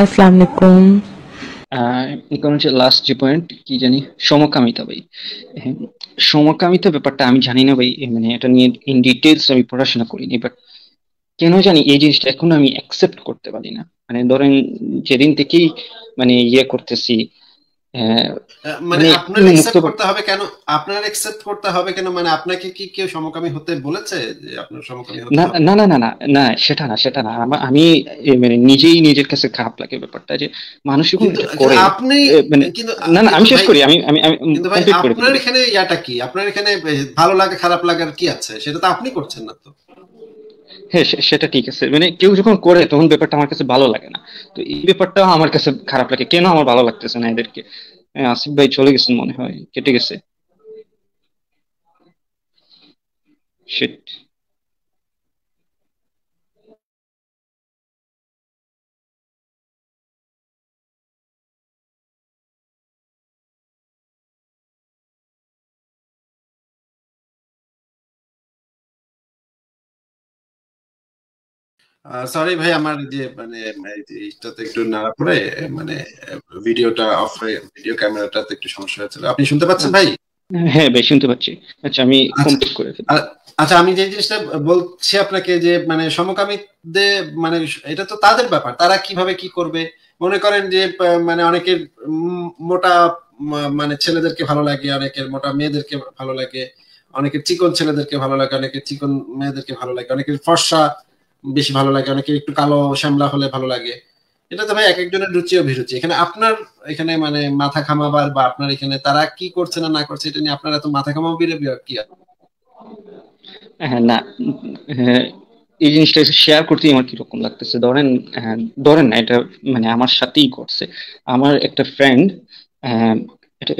আসসালামু আলাইকুম ইকোনমিক্সের লাস্ট যে পয়েন্ট কি জানি সমকামিতা ভাই সমকামিতা ব্যাপারটা আমি জানি না ভাই মানে এটা নিয়ে ইন ডিটেলস আমি পড়াশোনা করিনি বাট কেন জানি এই জিনিসটা এখন আমি অ্যাকসেপ্ট করতে পারি না মানে ধরেন যেদিন থেকেই মানে ইয়ে করতেছি মানে, মানে আপনার অ্যাকসেপ্ট করতে হবে কেন আপনার অ্যাকসেপ্ট করতে হবে কেন মানে আপনাকে কি কেউ সমকামী হতে বলেছে যে আপনার সমকামী না না না না না সেটা না সেটা না আমি মানে নিজেই নিজের কাছে খারাপ লাগে ব্যাপারটা যে মানুষ যখন করে আপনি মানে কিন্তু না না আমি শেষ করি আমি আমি আপনার এখানে ইয়াটা কি আপনার এখানে ভালো লাগে খারাপ লাগার কি আছে সেটা তো আপনি করছেন না তো হ্যাঁ সেটা ঠিক আছে মানে কেউ যখন করে তখন ব্যাপারটা আমার কাছে ভালো লাগে না তো এই ব্যাপারটা আমার কাছে খারাপ লাগে কেন আমার ভালো লাগতেছে না এদেরকে আসিফ ভাই চলে গেছেন মনে হয় কেটে গেছে সেট সরি ভাই আমার যে মানে এইটাতে একটু নাড়া পড়ে মানে ভিডিওটা অফ হয়ে ভিডিও ক্যামেরাটাতে একটু সমস্যা হয়েছিল আপনি শুনতে পাচ্ছেন ভাই হ্যাঁ ভাই শুনতে পাচ্ছি আচ্ছা আমি কমপ্লিট আচ্ছা। করে আচ্ছা আমি যে জিনিসটা বলছি আপনাকে যে মানে সমকামীদের মানে এটা তো তাদের ব্যাপার তারা কিভাবে কি করবে মনে করেন যে মানে অনেকের মোটা মানে ছেলেদেরকে ভালো লাগে অনেকের মোটা মেয়েদেরকে ভালো লাগে অনেকের চিকন ছেলেদেরকে ভালো লাগে অনেকের চিকন মেয়েদেরকে ভালো লাগে অনেকের ফর্সা বেশি ভালো লাগে অনেকে একটু কালো শ্যামলা হলে ভালো লাগে এটা তো ভাই এক একজনের রুচি ও এখানে আপনার এখানে মানে মাথা খামাবার বা আপনার এখানে তারা কি করছে না না করছে এটা নিয়ে আপনার এত মাথা খামাবির কি হ্যাঁ না হ্যাঁ, এই জিনিসটা শেয়ার করতেই আমার কিরকম লাগতেছে ধরেন হ্যাঁ, ধরেন না এটা মানে আমার সাথেই করছে আমার একটা ফ্রেন্ড হ্যাঁ,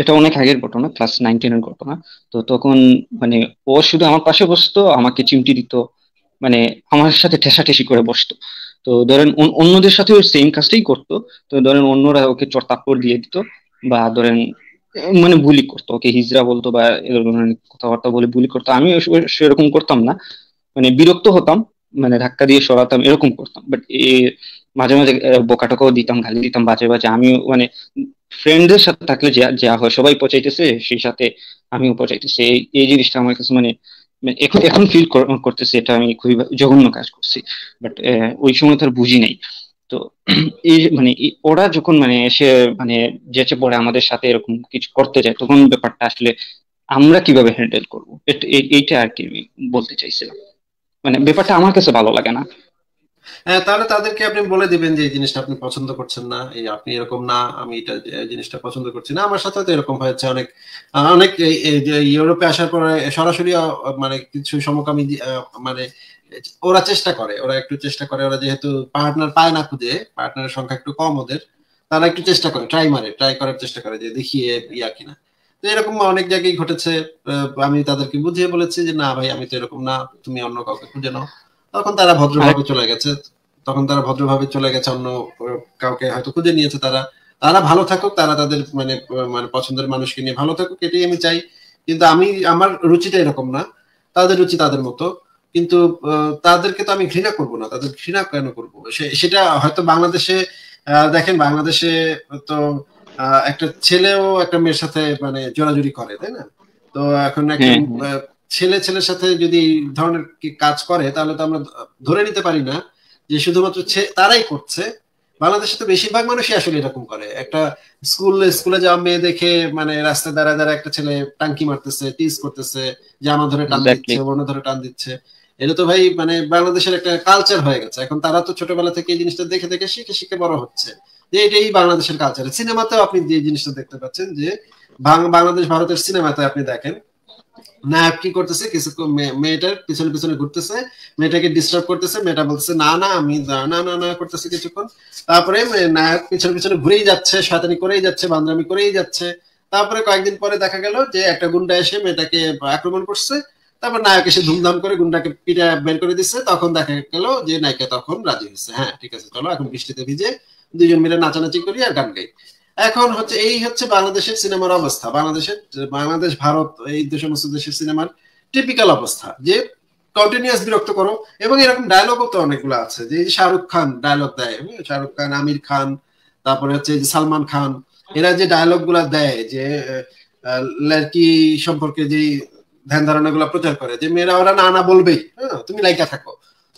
এটা অনেক আগের ঘটনা ক্লাস নাইনটিনের ঘটনা তো তখন মানে ও শুধু আমার পাশে বসতো আমাকে চিমটি দিত মানে আমার সাথে ঠেসাঠেসি করে বসতো তো ধরেন অন্যদের সাথে ওর সেম কাজটাই করতো তো ধরেন অন্যরা ওকে চড়তাপ্পড় দিয়ে দিত বা ধরেন মানে বুলি করতো ওকে হিজরা বলতো বা এরকম কথাবার্তা বলে বুলি করতো আমি সেরকম করতাম না মানে বিরক্ত হতাম মানে ধাক্কা দিয়ে সরাতাম এরকম করতাম বাট মাঝে মাঝে বোকাটোকাও দিতাম গালি দিতাম বাজে বাজে আমি মানে ফ্রেন্ডদের সাথে থাকলে যা যা হয় সবাই পচাইতেছে সেই সাথে আমিও পচাইতেছি এই এই জিনিসটা আমার কাছে মানে মানে এখন এখন ফিল করতেছে এটা আমি খুবই জঘন্য কাজ করছি বাট ওই সময় তার বুঝি নাই তো এই মানে ওরা যখন মানে এসে মানে যেচে পড়ে আমাদের সাথে এরকম কিছু করতে যায় তখন ব্যাপারটা আসলে আমরা কিভাবে হ্যান্ডেল করবো এইটা আর কি বলতে চাইছিলাম মানে ব্যাপারটা আমার কাছে ভালো লাগে না হ্যাঁ তাহলে তাদেরকে আপনি বলে দিবেন যে এই জিনিসটা আপনি পছন্দ করছেন না এই আপনি এরকম না আমি এটা জিনিসটা পছন্দ করছি না আমার সাথে তো এরকম হয়েছে অনেক অনেক ইউরোপে আসার পরে সরাসরি মানে কিছু সমকামী মানে ওরা চেষ্টা করে ওরা একটু চেষ্টা করে ওরা যেহেতু পার্টনার পায় না খুঁজে পার্টনারের সংখ্যা একটু কম ওদের তারা একটু চেষ্টা করে ট্রাই মারে ট্রাই করার চেষ্টা করে যে দেখিয়ে ইয়া কিনা তো এরকম অনেক জায়গায় ঘটেছে আমি তাদেরকে বুঝিয়ে বলেছি যে না ভাই আমি তো এরকম না তুমি অন্য কাউকে খুঁজে নাও তখন তারা ভদ্রভাবে চলে গেছে তখন তারা ভদ্রভাবে চলে গেছে অন্য কাউকে হয়তো খুঁজে নিয়েছে তারা তারা ভালো থাকুক তারা তাদের মানে মানে পছন্দের মানুষকে নিয়ে ভালো থাকুক এটাই আমি চাই কিন্তু আমি আমার রুচিটা এরকম না তাদের রুচি তাদের মতো কিন্তু তাদেরকে তো আমি ঘৃণা করব না তাদের ঘৃণা কেন করব সেটা হয়তো বাংলাদেশে দেখেন বাংলাদেশে তো একটা ছেলেও একটা মেয়ের সাথে মানে জোরাজুরি করে তাই না তো এখন একটা ছেলে ছেলের সাথে যদি ধরনের কাজ করে তাহলে তো আমরা ধরে নিতে পারি না যে শুধুমাত্র তারাই করছে বাংলাদেশে তো বেশিরভাগ মানুষই আসলে এরকম করে একটা স্কুল স্কুলে যাওয়া মেয়ে দেখে মানে রাস্তায় দাঁড়া দাঁড়া একটা ছেলে টাঙ্কি মারতেছে টিস করতেছে জামা ধরে টান দিচ্ছে বর্ণ ধরে টান দিচ্ছে এটা তো ভাই মানে বাংলাদেশের একটা কালচার হয়ে গেছে এখন তারা তো ছোটবেলা থেকে এই জিনিসটা দেখে দেখে শিখে শিখে বড় হচ্ছে যে এটাই বাংলাদেশের কালচার সিনেমাতেও আপনি যে জিনিসটা দেখতে পাচ্ছেন যে বাংলাদেশ ভারতের সিনেমাতে আপনি দেখেন কি করতেছে কিছু মেয়েটার পিছনে পিছনে ঘুরতেছে মেয়েটাকে ডিস্টার্ব করতেছে মেয়েটা বলতেছে না না আমি না না না করতেছে কিছুক্ষণ তারপরে নায়ক পিছনে পিছনে ঘুরেই যাচ্ছে করেই যাচ্ছে করেই যাচ্ছে তারপরে কয়েকদিন পরে দেখা গেল যে একটা গুন্ডা এসে মেয়েটাকে আক্রমণ করছে তারপর নায়ক এসে ধুমধাম করে গুন্ডাকে পিটা বের করে দিচ্ছে তখন দেখা গেল যে নায়িকা তখন রাজি হয়েছে হ্যাঁ ঠিক আছে চলো এখন বৃষ্টিতে ভিজে দুজন মিলে নাচানাচি করি আর গান গাই এখন হচ্ছে এই হচ্ছে বাংলাদেশের সিনেমার অবস্থা বাংলাদেশের বাংলাদেশ ভারত এই সমস্ত দেশের সিনেমার টিপিক্যাল অবস্থা যে কন্টিনিউস বিরক্ত করো এবং এরকম ডায়লগও তো অনেকগুলো আছে যে শাহরুখ খান ডায়লগ দেয় হ্যাঁ? শাহরুখ খান আমির খান তারপরে হচ্ছে সালমান খান এরা যে ডায়লগ গুলা দেয় যে লড়কি সম্পর্কে যে ধ্যান ধারণা গুলা প্রচার করে যে মেয়েরা ওরা না না বলবেই হ্যাঁ তুমি লাইকা থাকো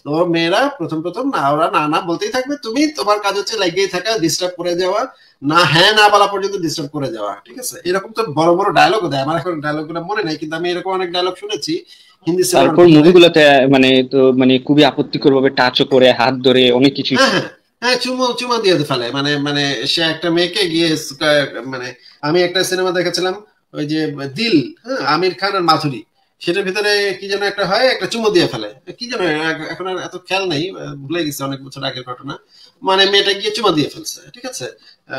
তো মেয়েরা প্রথম প্রথম না ওরা না না বলতেই থাকবে তুমি তোমার কাজ হচ্ছে লাগিয়ে থাকা ডিস্টার্ব করে যাওয়া না হ্যাঁ না বলা পর্যন্ত ডিস্টার্ব করে যাওয়া ঠিক আছে এরকম তো বড় বড় ডায়লগ দেয় আমার এখন গুলো মনে নাই কিন্তু আমি এরকম অনেক ডায়লগ শুনেছি হিন্দি তারপর মুভিগুলোতে মানে তো মানে খুবই আপত্তিকর ভাবে টাচও করে হাত ধরে অনেক কিছু হ্যাঁ, হ্যাঁ, হ্যাঁ চুমো চুমা দিয়ে ফেলে মানে মানে সে একটা মেয়েকে গিয়ে মানে আমি একটা সিনেমা দেখেছিলাম ওই যে দিল হ্যাঁ আমির খান আর মাধুরী সেটার ভিতরে কি যেন একটা হয় একটা চুমো দিয়ে ফেলে কি যেন এখন আর এত খেয়াল নেই ভুলে গেছে অনেক বছর আগের ঘটনা মানে মেয়েটা গিয়ে চুমা দিয়ে ফেলছে ঠিক আছে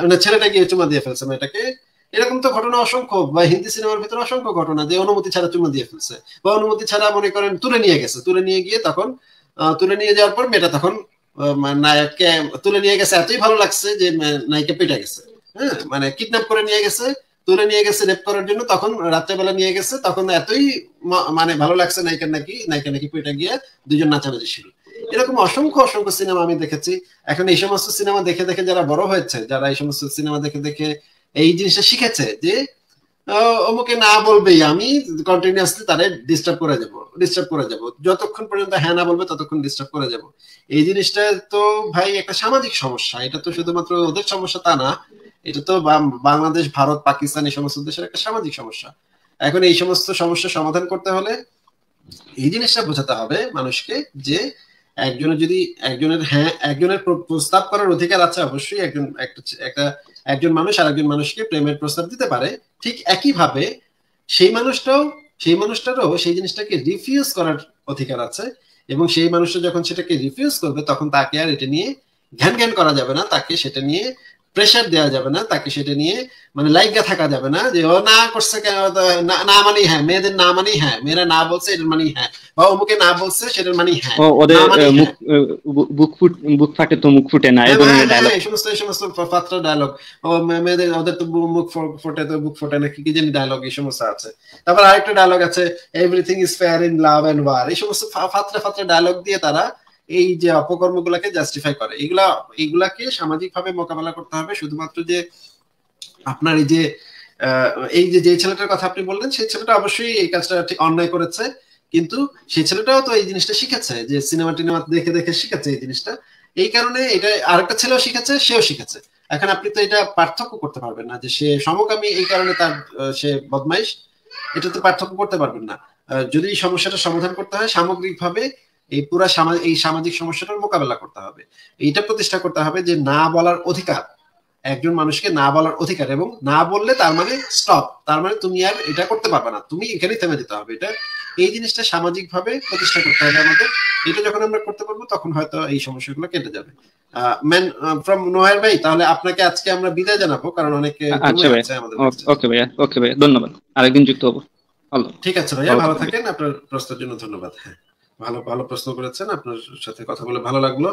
মানে ছেলেটা গিয়ে চুমা দিয়ে ফেলছে মেয়েটাকে এরকম তো ঘটনা অসংখ্য বা হিন্দি সিনেমার ভিতরে অসংখ্য ঘটনা যে অনুমতি ছাড়া চুমা দিয়ে ফেলছে বা অনুমতি ছাড়া মনে করেন তুলে নিয়ে গেছে তুলে নিয়ে গিয়ে তখন তুলে নিয়ে যাওয়ার পর মেয়েটা তখন নায়ককে তুলে নিয়ে গেছে এতই ভালো লাগছে যে নায়িকা পেটে গেছে হ্যাঁ মানে কিডন্যাপ করে নিয়ে গেছে তুলে নিয়ে গেছে রেপ করার জন্য তখন রাত্রেবেলা নিয়ে গেছে তখন এতই মানে ভালো লাগছে নায়িকা নাকি নায়িকা নাকি কুইটা গিয়ে দুজন নাচানাচি ছিল এরকম অসংখ্য অসংখ্য সিনেমা আমি দেখেছি এখন এই সমস্ত সিনেমা দেখে দেখে যারা বড় হয়েছে যারা এই সমস্ত সিনেমা দেখে দেখে এই জিনিসটা শিখেছে যে অমুকে না বলবেই আমি কন্টিনিউসলি তারে ডিস্টার্ব করে যাব ডিস্টার্ব করে যাব যতক্ষণ পর্যন্ত হ্যাঁ না বলবে ততক্ষণ ডিস্টার্ব করে যাব এই জিনিসটা তো ভাই একটা সামাজিক সমস্যা এটা তো শুধুমাত্র ওদের সমস্যা তা না এটা তো বাংলাদেশ ভারত পাকিস্তান এই সমস্ত দেশের একটা সামাজিক সমস্যা এখন এই সমস্ত সমস্যা সমাধান করতে হলে এই জিনিসটা বোঝাতে হবে মানুষকে যে একজনের যদি একজনের হ্যাঁ একজনের প্রস্তাব করার অধিকার আছে অবশ্যই একজন একটা একজন মানুষ আর একজন মানুষকে প্রেমের প্রস্তাব দিতে পারে ঠিক একইভাবে সেই মানুষটাও সেই মানুষটারও সেই জিনিসটাকে রিফিউজ করার অধিকার আছে এবং সেই মানুষটা যখন সেটাকে রিফিউজ করবে তখন তাকে আর এটা নিয়ে ঘ্যান ঘ্যান করা যাবে না তাকে সেটা নিয়ে প্রেশার দেওয়া যাবে না তাকে সেটা নিয়ে মানে লাইগা থাকা যাবে না যে ও না করছে না মানেই হ্যাঁ মেয়েদের না মানেই হ্যাঁ মেয়েরা না বলছে এটার মানেই হ্যাঁ বা অমুকে না বলছে সেটার মানেই হ্যাঁ ওদের হ্যাঁ। বুক ফুট বুক ফাটে তো মুখ ফুটে না এই ডায়লগ হ্যাঁ, হ্যাঁ, সমস্ত এই সমস্ত পাত্র ডায়লগ ও মেয়েদের ওদের তো মুখ ফুটে তো বুক ফুটে না কি কি জানি ডায়লগ এই সমস্ত আছে তারপর আরেকটা ডায়লগ আছে everything is fair in love and war এই সমস্ত ফাত্রে ফাত্রে ডায়লগ দিয়ে তারা এই যে অপকর্মগুলাকে জাস্টিফাই করে এগুলা এগুলাকে সামাজিকভাবে মোকাবেলা করতে হবে শুধুমাত্র যে আপনার এই যে এই যে যে ছেলেটার কথা আপনি বললেন সেই ছেলেটা অবশ্যই এই কাজটা ঠিক অন্যায় করেছে কিন্তু সেই ছেলেটাও তো এই জিনিসটা শিখেছে যে সিনেমা টিনেমা দেখে দেখে শিখেছে এই জিনিসটা এই কারণে এটা আরেকটা ছেলেও শিখেছে সেও শিখেছে এখন আপনি তো এটা পার্থক্য করতে পারবেন না যে সে সমকামী এই কারণে তার সে বদমাইশ এটা তো পার্থক্য করতে পারবেন না যদি সমস্যাটা সমাধান করতে হয় সামগ্রিকভাবে এই পুরো এই সামাজিক সমস্যাটার মোকাবেলা করতে হবে এইটা প্রতিষ্ঠা করতে হবে যে না বলার অধিকার একজন মানুষকে না বলার অধিকার এবং না বললে তার মানে স্টপ তার মানে তুমি আর এটা করতে পারবে না তুমি এখানে থেমে যেতে হবে এটা এই জিনিসটা ভাবে প্রতিষ্ঠা করতে হবে আমাদের এটা যখন আমরা করতে পারবো তখন হয়তো এই সমস্যাগুলো কেটে যাবে ম্যান ফ্রম নোহের ভাই তাহলে আপনাকে আজকে আমরা বিদায় জানাবো কারণ অনেকে আচ্ছা ওকে ভাইয়া ওকে ধন্যবাদ আরেকদিন যুক্ত হবো ঠিক আছে ভাইয়া ভালো থাকেন আপনার প্রশ্নের জন্য ধন্যবাদ হ্যাঁ ভালো ভালো প্রশ্ন করেছেন আপনার সাথে কথা বলে ভালো লাগলো